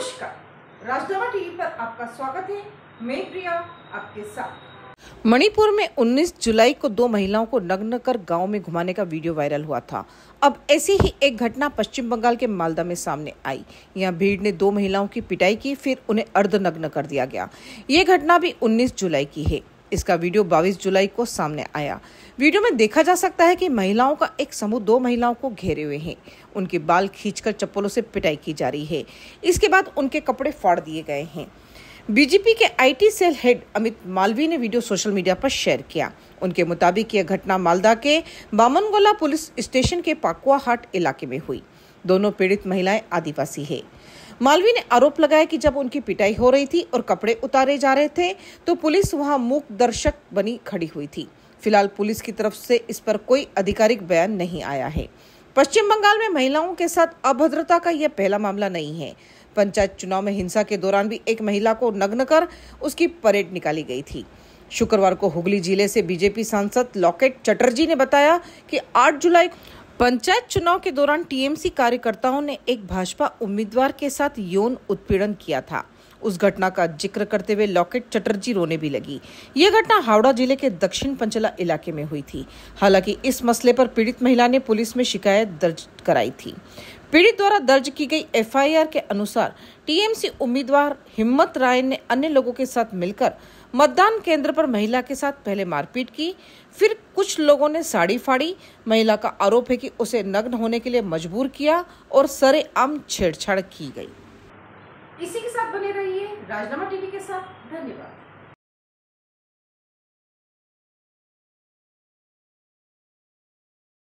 नमस्कार टीवी पर आपका स्वागत है मैं प्रिया आपके साथ मणिपुर में 19 जुलाई को दो महिलाओं को नग्न कर गांव में घुमाने का वीडियो वायरल हुआ था अब ऐसी ही एक घटना पश्चिम बंगाल के मालदा में सामने आई यहां भीड़ ने दो महिलाओं की पिटाई की फिर उन्हें अर्धनग्न कर दिया गया ये घटना भी 19 जुलाई की है इसका वीडियो 22 जुलाई को सामने आया वीडियो में देखा जा सकता है कि महिलाओं का एक समूह दो महिलाओं को घेरे हुए हैं उनके बाल खींचकर चप्पलों से पिटाई की जा रही है इसके बाद उनके कपड़े फाड़ दिए गए हैं बीजेपी के IT cell head Amit Malvi ने वीडियो सोशल मीडिया पर शेयर किया उनके मुताबिक यह घटना मालदा के बामनगोला पुलिस स्टेशन के पाकुआ हाट इलाके में हुई दोनों पीड़ित महिलाएं आदिवासी है मालवी ने आरोप लगाया कि जब उनकी पिटाई हो रही थी और कपड़े उतारे जा रहे थे तो पुलिस वहां मूक दर्शक बनी खड़ी हुई थी फिलहाल पुलिस की तरफ से इस पर कोई आधिकारिक बयान नहीं आया है पश्चिम बंगाल में महिलाओं के साथ अभद्रता का यह पहला मामला नहीं है पंचायत चुनाव में हिंसा के दौरान भी एक महिला को नग्न कर उसकी परेड निकाली गई थी शुक्रवार को हुगली जिले से बीजेपी सांसद लॉकेट चटर्जी ने बताया कि 8 जुलाई पंचायत चुनाव के दौरान टीएमसी कार्यकर्ताओं ने एक भाजपा उम्मीदवार के साथ यौन उत्पीड़न किया था उस घटना का जिक्र करते हुए लॉकेट चटर्जी रोने भी लगी ये घटना हावड़ा जिले के दक्षिण पंचला इलाके में हुई थी हालांकि इस मसले पर पीड़ित महिला ने पुलिस में शिकायत दर्ज कराई थी पीड़ित द्वारा दर्ज की गई एफआईआर के अनुसार टीएमसी उम्मीदवार हिम्मत राय ने अन्य लोगों के साथ मिलकर मतदान केंद्र पर महिला के साथ पहले मारपीट की फिर कुछ लोगों ने साड़ी फाड़ी महिला का आरोप है कि उसे नग्न होने के लिए मजबूर किया और सरे आम छेड़छाड़ की गई इसी के साथ बने रहिए राजनामा टीवी के साथ धन्यवाद